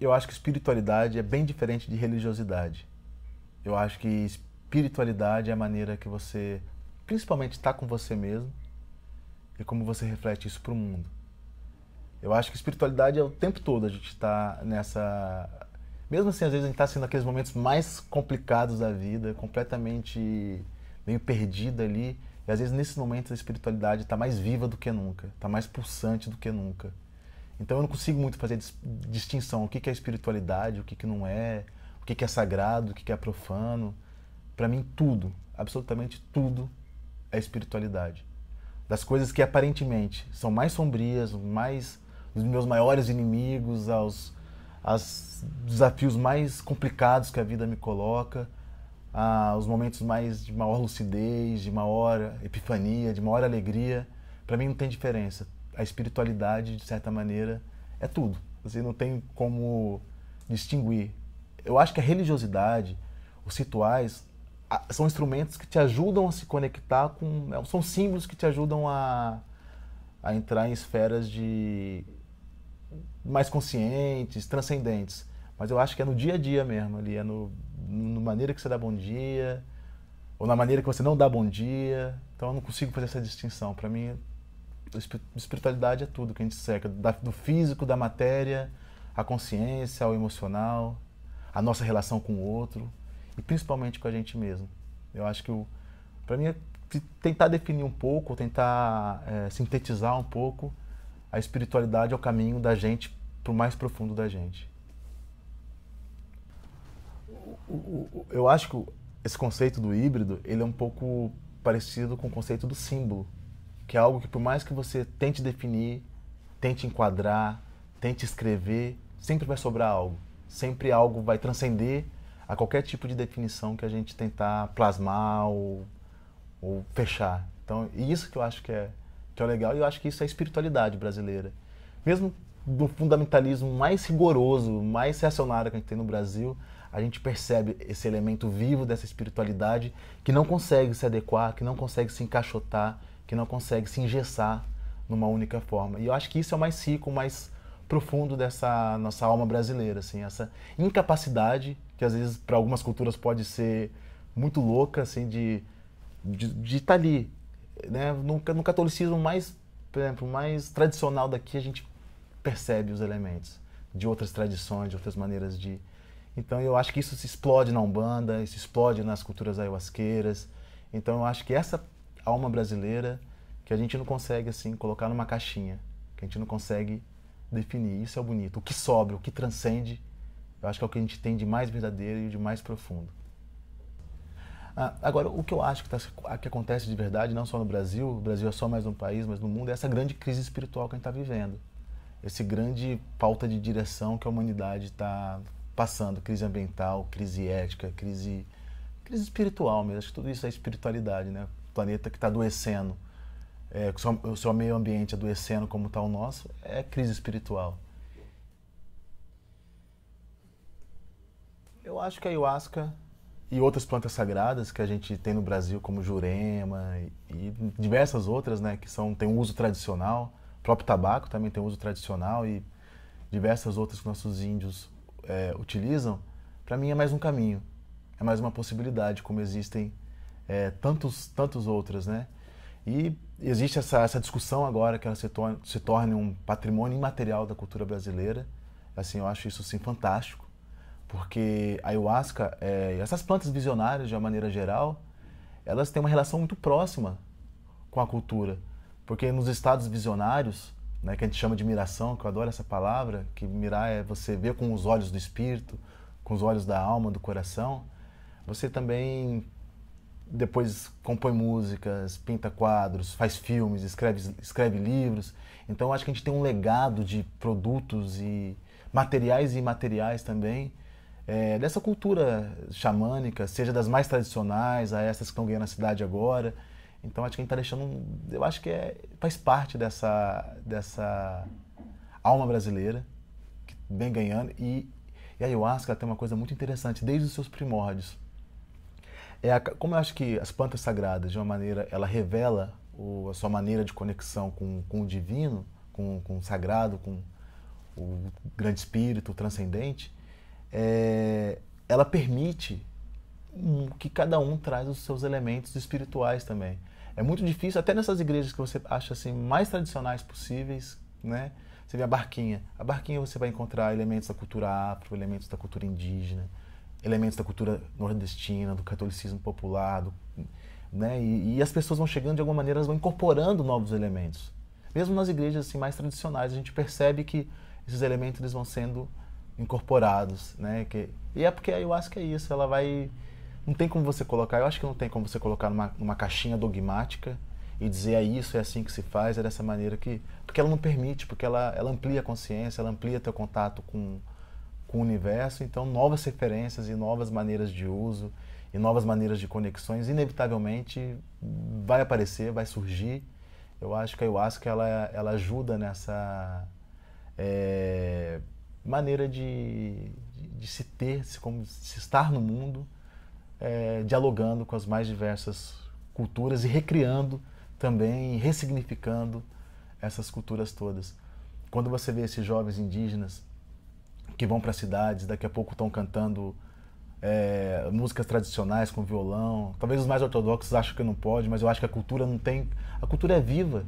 eu acho que espiritualidade é bem diferente de religiosidade. Eu acho que espiritualidade é a maneira que você, principalmente, está com você mesmo e como você reflete isso para o mundo. Eu acho que espiritualidade é o tempo todo a gente está nessa. Mesmo assim, às vezes a gente está sendo aqueles momentos mais complicados da vida, completamente meio perdida ali. E às vezes nesses momentos a espiritualidade está mais viva do que nunca, está mais pulsante do que nunca. Então eu não consigo muito fazer distinção o que é espiritualidade, o que não é, o que é sagrado, o que é profano. Para mim, tudo, absolutamente tudo, é espiritualidade. Das coisas que aparentemente são mais sombrias, mais os meus maiores inimigos, aos, aos desafios mais complicados que a vida me coloca, aos momentos mais de maior lucidez, de maior epifania, de maior alegria, para mim não tem diferença a espiritualidade, de certa maneira, é tudo. você não tem como distinguir. Eu acho que a religiosidade, os rituais, são instrumentos que te ajudam a se conectar com. É, são símbolos que te ajudam a, a entrar em esferas de mais conscientes, transcendentes. Mas eu acho que é no dia a dia mesmo, ali, é no, na maneira que você dá bom dia, ou na maneira que você não dá bom dia. Então eu não consigo fazer essa distinção. Para mim, espiritualidade é tudo que a gente seca, do físico, da matéria, à consciência, ao emocional, a nossa relação com o outro e principalmente com a gente mesmo. Eu acho que para mim é tentar definir um pouco, tentar é, sintetizar um pouco a espiritualidade é o caminho da gente para o mais profundo da gente. Eu acho que esse conceito do híbrido ele é um pouco parecido com o conceito do símbolo que é algo que por mais que você tente definir, tente enquadrar, tente escrever, sempre vai sobrar algo. Sempre algo vai transcender a qualquer tipo de definição que a gente tentar plasmar ou, ou fechar. Então, e isso que eu acho que é, que é legal e eu acho que isso é espiritualidade brasileira. Mesmo do fundamentalismo mais rigoroso, mais reacionário que a gente tem no Brasil, a gente percebe esse elemento vivo dessa espiritualidade que não consegue se adequar, que não consegue se encaixotar que não consegue se engessar numa única forma. E eu acho que isso é o mais rico, o mais profundo dessa nossa alma brasileira, assim, essa incapacidade que às vezes para algumas culturas pode ser muito louca, assim, de de, de estar tá ali, né? No, no catolicismo mais, por exemplo, mais tradicional daqui a gente percebe os elementos de outras tradições, de outras maneiras de. Então eu acho que isso se explode na umbanda, isso explode nas culturas ayahuasqueiras. Então eu acho que essa alma brasileira que a gente não consegue assim colocar numa caixinha, que a gente não consegue definir. Isso é bonito. O que sobra, o que transcende, eu acho que é o que a gente tem de mais verdadeiro e de mais profundo. Ah, agora, o que eu acho que, tá, que acontece de verdade, não só no Brasil, o Brasil é só mais um país, mas no mundo, é essa grande crise espiritual que a gente está vivendo. Esse grande falta de direção que a humanidade está passando. Crise ambiental, crise ética, crise, crise espiritual mesmo. Acho que tudo isso é espiritualidade, né? planeta que está adoecendo, é, o, seu, o seu meio ambiente adoecendo como está o nosso, é crise espiritual. Eu acho que a ayahuasca e outras plantas sagradas que a gente tem no Brasil, como jurema e, e diversas outras, né, que são tem um uso tradicional. O próprio tabaco também tem um uso tradicional e diversas outras que nossos índios é, utilizam. Para mim é mais um caminho, é mais uma possibilidade, como existem é, tantos, tantos outras, né? E existe essa, essa discussão agora que ela se torne, se torne um patrimônio imaterial da cultura brasileira. Assim, eu acho isso sim fantástico, porque a ayahuasca, é, essas plantas visionárias de uma maneira geral, elas têm uma relação muito próxima com a cultura, porque nos estados visionários, né, que a gente chama de miração, que eu adoro essa palavra, que mirar é você ver com os olhos do espírito, com os olhos da alma, do coração, você também depois compõe músicas, pinta quadros, faz filmes, escreve, escreve livros. Então acho que a gente tem um legado de produtos e materiais e imateriais também é, dessa cultura xamânica, seja das mais tradicionais a essas que estão ganhando a cidade agora. Então acho que a gente está deixando, eu acho que é, faz parte dessa dessa alma brasileira que vem ganhando e, e a ayahuasca tem uma coisa muito interessante desde os seus primórdios é a, como eu acho que as plantas sagradas, de uma maneira, ela revela o, a sua maneira de conexão com, com o divino, com, com o sagrado, com o grande espírito, o transcendente, é, ela permite que cada um traz os seus elementos espirituais também. É muito difícil, até nessas igrejas que você acha assim mais tradicionais possíveis, né? Você vê a barquinha. A barquinha você vai encontrar elementos da cultura afro, elementos da cultura indígena, elementos da cultura nordestina, do catolicismo popular, do, né? E, e, as pessoas vão chegando de alguma maneira, elas vão incorporando novos elementos. Mesmo nas igrejas assim, mais tradicionais, a gente percebe que esses elementos eles vão sendo incorporados, né? Que, e é porque eu acho que é isso, ela vai não tem como você colocar, eu acho que não tem como você colocar numa, numa caixinha dogmática e dizer é isso, é assim que se faz, é dessa maneira que. Porque ela não permite, porque ela, ela amplia a consciência, ela amplia teu contato com, com o universo, então novas referências e novas maneiras de uso e novas maneiras de conexões inevitavelmente vai aparecer, vai surgir. Eu acho que a ayahuasca ela, ela ajuda nessa é, maneira de, de, de, se ter, se, como, se estar no mundo, é, dialogando com as mais diversas culturas e recriando também, ressignificando essas culturas todas. Quando você vê esses jovens indígenas que vão para as cidades, daqui a pouco estão cantando é, músicas tradicionais com violão. Talvez os mais ortodoxos acham que não pode, mas eu acho que a cultura não tem. A cultura é viva.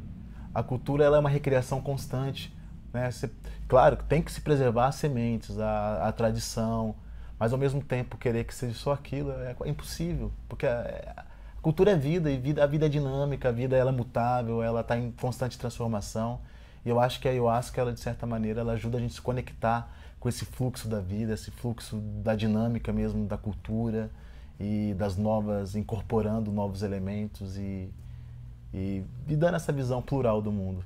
A cultura ela é uma recriação constante. Né? Você, claro, tem que se preservar as sementes, a, a tradição, mas ao mesmo tempo querer que seja só aquilo é, é impossível, porque a, a, cultura é vida e vida, a vida é dinâmica, a vida ela é mutável, ela está em constante transformação. E eu acho que a ayahuasca, ela, de certa maneira, ela ajuda a gente a se conectar com esse fluxo da vida, esse fluxo da dinâmica mesmo da cultura e das novas, incorporando novos elementos e, e, e dando essa visão plural do mundo.